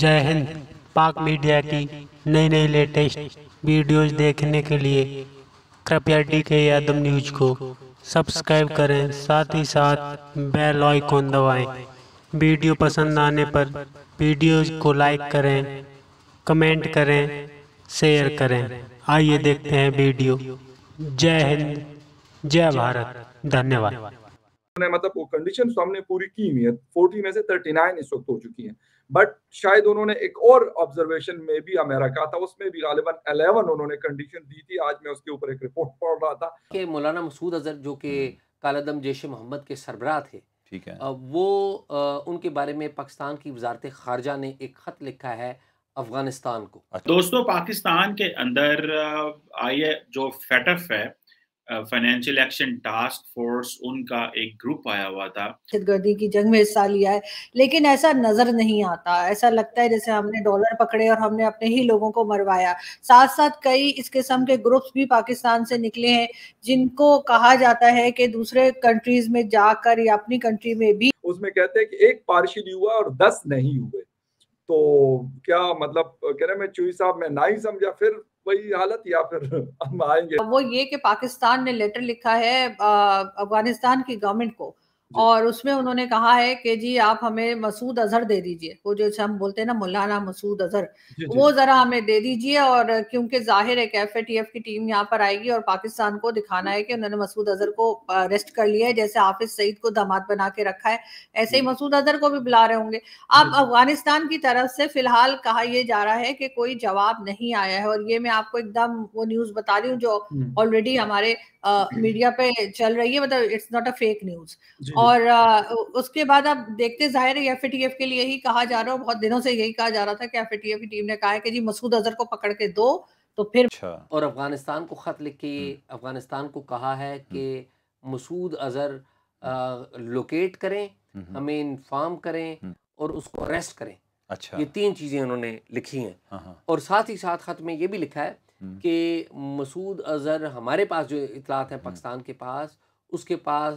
जय हिंद पाक मीडिया की नई नई लेटेस्ट वीडियोस देखने के लिए कृपया डी के यादव न्यूज को सब्सक्राइब करें साथ ही साथ बेल आइकॉन दबाएं वीडियो पसंद आने पर वीडियोस को लाइक करें कमेंट करें शेयर करें आइए देखते हैं वीडियो जय हिंद जय भारत धन्यवाद मतलब वो कंडीशन तो हमने पूरी की हुई है फोर्टी में से थर्टी नाइन इस वक्त हो चुकी है बट शायद उन्होंने एक और ऑब्जर्वेशन में भी अमेरिका था उसमें भी गालिबा अलेवन उन्होंने कंडीशन दी थी आज मैं उसके ऊपर एक रिपोर्ट पढ़ रहा था कि मौलाना मसूद अजहर जो कि हम्म। कालादम जैश मोहम्मद के सरबराह थे ठीक है वो उनके बारे में पाकिस्तान की वजारत खारजा ने एक खत लिखा है अफगानिस्तान को दोस्तों पाकिस्तान के अंदर आइए जो फैटफ है फाइनेंशियल एक्शन टास्क फोर्स उनका एक ग्रुप आया हुआ था दहशतगर्दी की जंग में हिस्सा लिया है लेकिन ऐसा नजर नहीं आता ऐसा लगता है जैसे हमने डॉलर पकड़े और हमने अपने ही लोगों को मरवाया साथ साथ कई इस किस्म के ग्रुप्स भी पाकिस्तान से निकले हैं जिनको कहा जाता है कि दूसरे कंट्रीज में जाकर या अपनी कंट्री में भी उसमें कहते हैं कि एक पार्शियल हुआ और दस नहीं हुए तो क्या मतलब कह रहे मैं चुई साहब मैं ना ही समझा फिर वही हालत या फिर हम आएंगे वो ये कि पाकिस्तान ने लेटर लिखा है अफगानिस्तान की गवर्नमेंट को और उसमें उन्होंने कहा है कि जी आप हमें मसूद अजहर दे दीजिए वो जो हम बोलते हैं ना मौलाना मसूद अजहर वो जरा हमें दे दीजिए और क्योंकि जाहिर है एफ एफ की टीम यहाँ पर आएगी और पाकिस्तान को दिखाना है कि उन्होंने मसूद अजहर को अरेस्ट कर लिया है जैसे हाफिज सईद को दामाद बना के रखा है ऐसे ही मसूद अजहर को भी बुला रहे होंगे अब अफगानिस्तान की तरफ से फिलहाल कहा यह जा रहा है कि कोई जवाब नहीं आया है और ये मैं आपको एकदम वो न्यूज बता रही हूँ जो ऑलरेडी हम्म। हमारे मीडिया पे चल रही है मतलब it's not a fake news और आ, उसके बाद आप देखते जाहिर है एफ एफ के लिए ही कहा जा रहा है बहुत दिनों से यही कहा जा रहा था कि एफ की टीम ने कहा है कि जी मसूद अजहर को पकड़ के दो तो फिर अच्छा। और अफगानिस्तान को ख़त लिख के अफगानिस्तान को कहा है कि मसूद अजहर लोकेट करें हमें इन्फॉर्म करें और उसको अरेस्ट करें अच्छा ये तीन चीज़ें उन्होंने लिखी हैं हाँ, हाँ। और साथ ही साथ ख़त में ये भी लिखा है कि मसूद अजहर हमारे पास जो इतलात है पाकिस्तान के पास उसके पास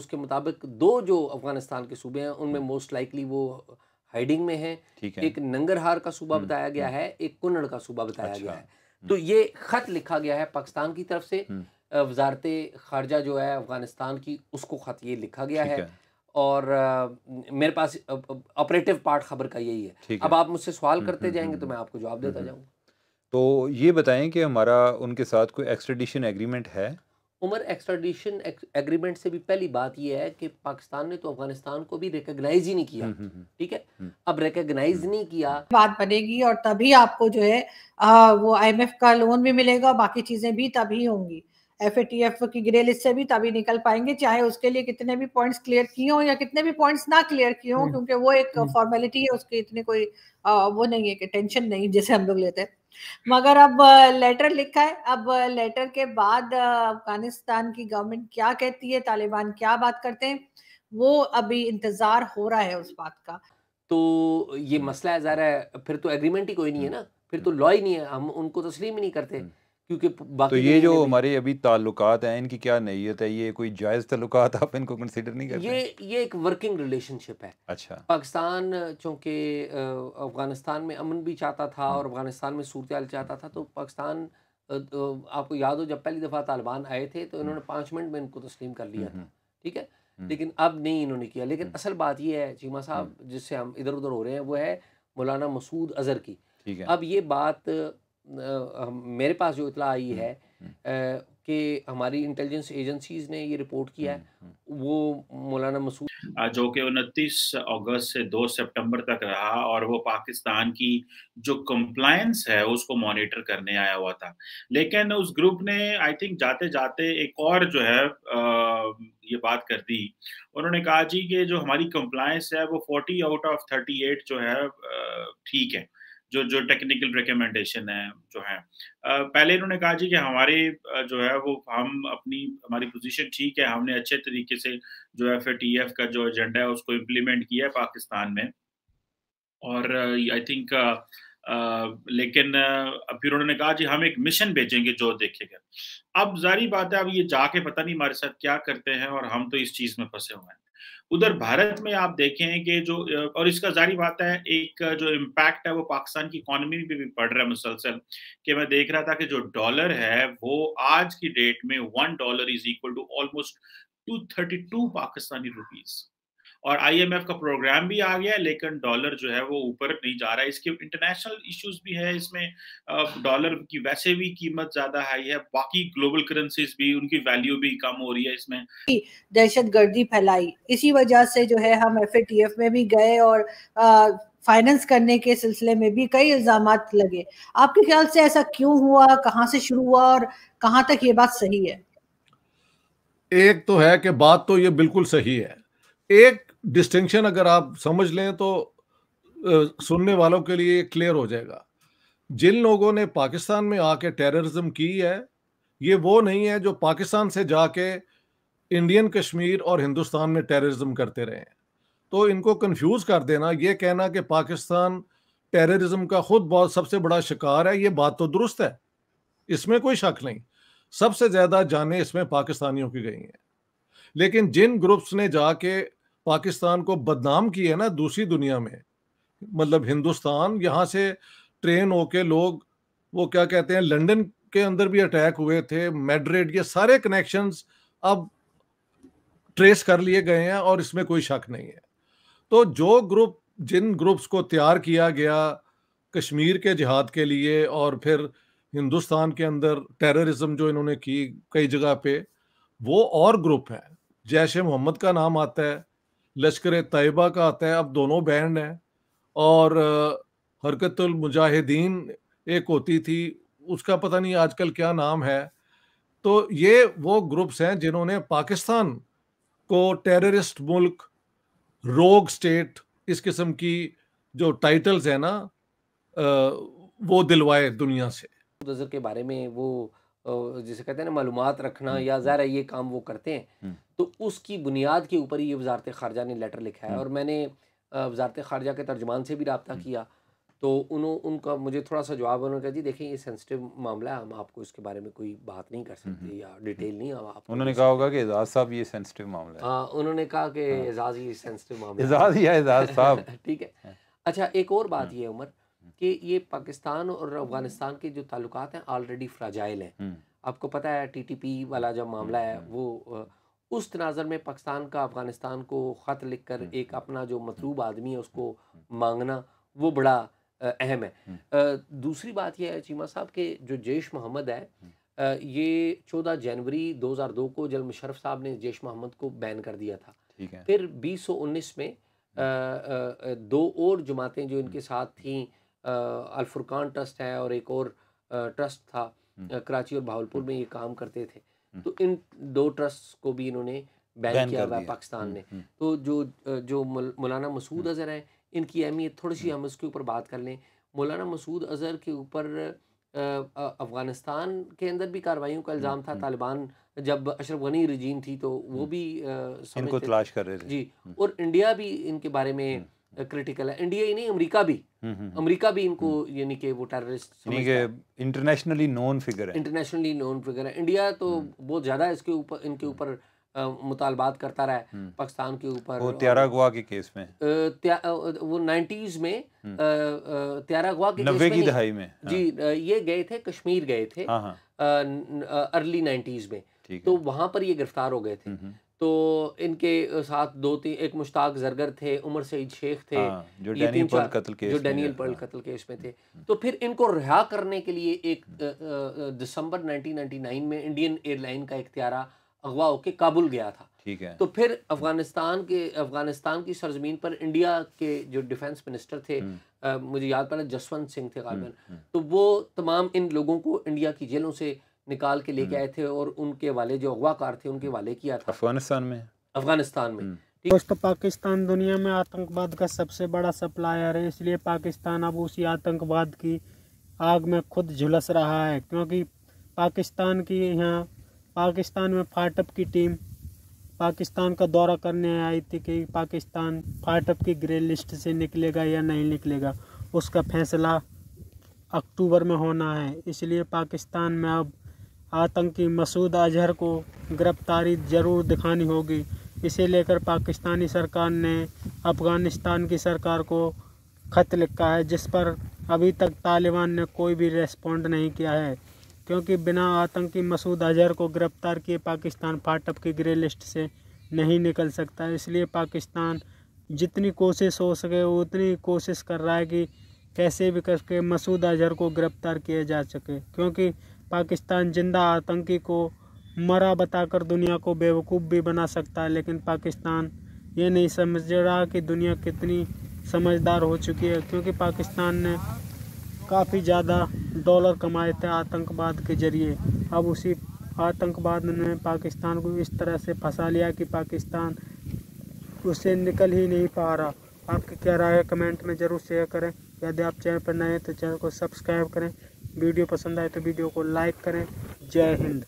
उसके मुताबिक दो जो अफगानिस्तान के सूबे हैं उनमें मोस्ट हम्म। लाइकली वो हाइडिंग में है, है। एक नंगरहार का सूबा हम्म, बताया गया हम्म। है एक कुन्नड़ का सूबा बताया अच्छा। गया है तो ये खत लिखा गया है पाकिस्तान की तरफ से वजारत खारजा जो है अफगानिस्तान की उसको खत ये लिखा गया है।, है और आ, मेरे पास ऑपरेटिव पार्ट खबर का यही है अब आप मुझसे सवाल करते जाएंगे तो मैं आपको जवाब देता जाऊँगा तो ये बताएं कि हमारा उनके साथ कोई एक्सट्रेडिशन एग्रीमेंट है उमर एक्सट्राडिशन एग्रीमेंट से भी पहली बात यह है कि पाकिस्तान ने तो अफगानिस्तान को भी रिकग्नाइज ही नहीं किया हम्म, हम्म, ठीक है हम्म। अब रिकग्नाइज नहीं किया बात बनेगी और तभी आपको जो है आ, वो आईएमएफ का लोन भी मिलेगा बाकी चीजें भी तभी होंगी एफ की ग्रे लिस्ट से भी तभी निकल पाएंगे चाहे उसके लिए कितने भी पॉइंट्स क्लियर किए हों या कितने भी पॉइंट्स ना क्लियर किए हों क्योंकि वो एक फॉर्मेलिटी है उसके इतने कोई आ, वो नहीं है कि टेंशन नहीं जैसे हम लोग लेते हैं मगर अब लेटर लिखा है अब लेटर के बाद अफगानिस्तान की गवर्नमेंट क्या कहती है तालिबान क्या बात करते हैं वो अभी इंतजार हो रहा है उस बात का तो ये मसला है ज़रा फिर तो एग्रीमेंट ही कोई नहीं है ना फिर तो लॉ ही नहीं है हम उनको तस्लीम ही नहीं करते हम्म। क्योंकि बाकी तो ये जो हमारे अभी ताल्लुकात हैं इनकी क्या नैयत है ये कोई जायज़ ताल्लुकात आप इनको कंसिडर नहीं करते ये ये एक वर्किंग रिलेशनशिप है अच्छा पाकिस्तान चूंकि अफ़गानिस्तान में अमन भी चाहता था हम्म। और अफ़गानिस्तान में सूरत चाहता था तो पाकिस्तान तो आपको याद हो जब पहली दफ़ा तालिबान आए थे तो इन्होंने हम्म। पाँच मिनट में इनको तस्लीम कर लिया था हम्म, ठीक है लेकिन अब नहीं इन्होंने किया लेकिन असल बात यह है चीमा साहब जिससे हम इधर उधर हो रहे हैं वो है मौलाना मसूद अजहर की अब ये बात मेरे पास जो इतला आई है कि हमारी इंटेलिजेंस एजेंसीज ने ये रिपोर्ट किया है हम्म, हम्म। वो मौलाना मसूद जो कि उनतीस अगस्त से 2 सितंबर तक रहा और वो पाकिस्तान की जो कंप्लायंस है उसको मॉनिटर करने आया हुआ था लेकिन उस ग्रुप ने आई थिंक जाते जाते एक और जो है आ, ये बात कर दी उन्होंने कहा जी कि जो हमारी कंप्लायंस है वो 40 आउट ऑफ 38 जो है ठीक है जो जो टेक्निकल रिकमेंडेशन है जो है पहले इन्होंने कहा जी कि हमारे जो है वो हम अपनी हमारी पोजीशन ठीक है हमने अच्छे तरीके से जो है फिर टी का जो एजेंडा है उसको इम्प्लीमेंट किया है पाकिस्तान में और आई थिंक लेकिन अब फिर उन्होंने कहा जी हम एक मिशन भेजेंगे जो देखेगा अब जारी बात है अब ये जाके पता नहीं हमारे साथ क्या करते हैं और हम तो इस चीज़ में फंसे हुए हैं उधर भारत में आप देखें कि जो और इसका जारी बात है एक जो इम्पैक्ट है वो पाकिस्तान की इकोनॉमी में भी पड़ रहा है मुसलसल कि मैं देख रहा था कि जो डॉलर है वो आज की डेट में one dollar is equal to almost two thirty two Pakistani rupees और आईएमएफ का प्रोग्राम भी आ गया है लेकिन डॉलर जो है वो ऊपर नहीं जा रहा है इसके इंटरनेशनल इश्यूज भी है इसमें डॉलर की वैसे भी कीमत ज्यादा हाई है बाकी ग्लोबल करेंसीज भी उनकी वैल्यू भी कम हो रही है इसमें दहशत गर्दी फैलाई इसी वजह से जो है हम एफ में भी गए और आ, फाइनेंस करने के सिलसिले में भी कई इल्जाम लगे आपके ख्याल से ऐसा क्यों हुआ कहाँ से शुरू हुआ और कहाँ तक ये बात सही है एक तो है कि बात तो ये बिल्कुल सही है एक डिस्टिंक्शन अगर आप समझ लें तो सुनने वालों के लिए क्लियर हो जाएगा जिन लोगों ने पाकिस्तान में आके टेररिज्म की है ये वो नहीं है जो पाकिस्तान से जाके इंडियन कश्मीर और हिंदुस्तान में टेररिज्म करते रहे हैं तो इनको कंफ्यूज कर देना ये कहना कि पाकिस्तान टेररिज्म का खुद बहुत सबसे बड़ा शिकार है ये बात तो दुरुस्त है इसमें कोई शक नहीं सबसे ज़्यादा जाने इसमें पाकिस्तानियों की गई हैं लेकिन जिन ग्रुप्स ने जाके पाकिस्तान को बदनाम किया है ना दूसरी दुनिया में मतलब हिंदुस्तान यहाँ से ट्रेन होके लोग वो क्या कहते हैं लंदन के अंदर भी अटैक हुए थे मेड्रिड ये सारे कनेक्शंस अब ट्रेस कर लिए गए हैं और इसमें कोई शक नहीं है तो जो ग्रुप जिन ग्रुप्स को तैयार किया गया कश्मीर के जिहाद के लिए और फिर हिंदुस्तान के अंदर टेररिज्म जो इन्होंने की कई जगह पे वो और ग्रुप है जैश मोहम्मद का नाम आता है लश्कर तयबा का आता है अब दोनों बैंड हैं और हरकतुल मुजाहिदीन एक होती थी उसका पता नहीं आजकल क्या नाम है तो ये वो ग्रुप्स हैं जिन्होंने पाकिस्तान को टेररिस्ट मुल्क रोग स्टेट इस किस्म की जो टाइटल्स हैं ना वो दिलवाए दुनिया से के बारे में वो जिसे कहते हैं ना मालूम रखना हम्म, या हम्म। ज़ाहिर ये काम वो करते हैं हम्म। तो उसकी बुनियाद के ऊपर ही ये वजारत खारजा ने लेटर लिखा है और मैंने वजारत खारजा के तर्जमान से भी रबता किया तो उन्होंने उनका मुझे थोड़ा सा जवाब उन्होंने कहा जी देखें ये सेंसिटिव मामला है हम आपको इसके बारे में कोई बात नहीं कर सकते या डिटेल नहीं आप उन्होंने कहा होगा कि एजाज साहब ये सेंसिटिव मामला है हाँ उन्होंने कहा कि एजाज ये सेंसिटिव मामला एजाज या एजाज साहब ठीक है हाँ। अच्छा एक और बात ये उमर कि ये पाकिस्तान और अफगानिस्तान के जो ताल्लुक हैं ऑलरेडी फ्राजाइल हैं हम्म। आपको पता है टीटीपी वाला जो मामला है हम्म। वो उस तनाजर में पाकिस्तान का अफगानिस्तान को ख़त लिख कर हम्म। एक अपना जो मतलूब आदमी है उसको मांगना वो बड़ा अहम है दूसरी बात यह है चीमा साहब के जो जैश मोहम्मद है ये चौदह जनवरी दो हज़ार दो को जल मुशरफ साहब ने जैश मोहम्मद को बैन कर दिया था फिर बीस सौ उन्नीस में आ, आ, दो और जमातें जो इनके साथ थीं अलफुरकान ट्रस्ट है और एक और ट्रस्ट था हम्म। कराची और भावलपुर में हम्म। ये काम करते थे हम्म। तो इन दो ट्रस्ट को भी इन्होंने बैन किया हुआ है पाकिस्तान ने तो जो जो मौलाना मसूद अजहर हैं इनकी अहमियत थोड़ी सी हम उसके ऊपर बात कर लें मौलाना मसूद अजहर के ऊपर अफ़गानिस्तान के अंदर भी कार्रवाई का इल्ज़ाम था तालिबान जब अशरफ गनी रजीम थी तो वो भी इनको तलाश कर रहे थे जी और इंडिया भी इनके बारे में क्रिटिकल है इंडिया ही नहीं अमेरिका भी हम्म, हम्म, हम्म। अमेरिका भी इनको यानी कि वो टेररिस्ट इंटरनेशनली नॉन फिगर है इंटरनेशनली नॉन फिगर है इंडिया तो बहुत ज़्यादा इसके ऊपर इनके ऊपर मुतालबात करता रहा है पाकिस्तान के ऊपर वो त्यारा गुआ के केस में त्या, वो नाइन्टीज में त्यारा गुआ के नब्बे की दहाई में हाँ। जी ये गए थे कश्मीर गए थे हाँ, हाँ। अर्ली नाइन्टीज में तो वहां पर ये गिरफ्तार हो गए थे तो इनके साथ दो तीन एक मुश्ताक जरगर थे उमर सईद शेख थे हाँ, जो डेनियल पर्ल हाँ। कत्ल केस में थे हम्म, हम्म। तो फिर इनको रिहा करने के लिए एक दिसंबर 1999 में इंडियन एयरलाइन का इख्तियारा अगवा होकर काबुल गया था ठीक है तो फिर अफगानिस्तान के अफगानिस्तान की सरजमीन पर इंडिया के जो डिफेंस मिनिस्टर थे आ, हम्म। मुझे याद पड़ा जसवंत सिंह थे तो वो तमाम इन लोगों को इंडिया की जेलों से निकाल के लेके हम्म। आए थे और उनके वाले जो अगवाकार थे उनके हम्म। वाले किया था अफगानिस्तान में अफगानिस्तान में हम्म। दोस्तों पाकिस्तान दुनिया में आतंकवाद का सबसे बड़ा सप्लायर है इसलिए पाकिस्तान अब उसी आतंकवाद की आग में खुद झुलस रहा है क्योंकि पाकिस्तान की यहाँ पाकिस्तान में फाटअप की टीम पाकिस्तान का दौरा करने आई थी कि पाकिस्तान फाटअप की ग्रे लिस्ट से निकलेगा या नहीं निकलेगा उसका फैसला अक्टूबर में होना है इसलिए पाकिस्तान में अब आतंकी मसूद अजहर को गिरफ्तारी जरूर दिखानी होगी इसे लेकर पाकिस्तानी सरकार ने अफ़गानिस्तान की सरकार को खत लिखा है जिस पर अभी तक तालिबान ने कोई भी रेस्पॉन्ड नहीं किया है क्योंकि बिना आतंकी मसूद अजहर को गिरफ्तार किए पाकिस्तान फाटप की ग्रे लिस्ट से नहीं निकल सकता इसलिए पाकिस्तान जितनी कोशिश हो सके उतनी कोशिश कर रहा है कि कैसे भी करके मसूद अजहर को गिरफ्तार किया जा सके क्योंकि पाकिस्तान जिंदा आतंकी को मरा बताकर दुनिया को बेवकूफ़ भी बना सकता है लेकिन पाकिस्तान ये नहीं समझ रहा कि दुनिया कितनी समझदार हो चुकी है क्योंकि पाकिस्तान ने काफ़ी ज़्यादा डॉलर कमाए थे आतंकवाद के जरिए अब उसी आतंकवाद ने पाकिस्तान को इस तरह से फंसा लिया कि पाकिस्तान उससे निकल ही नहीं पा रहा आपकी क्या राय है कमेंट में ज़रूर शेयर करें यदि आप चैनल पर नए हैं तो चैनल को सब्सक्राइब करें वीडियो पसंद आए तो वीडियो को लाइक करें जय हिंद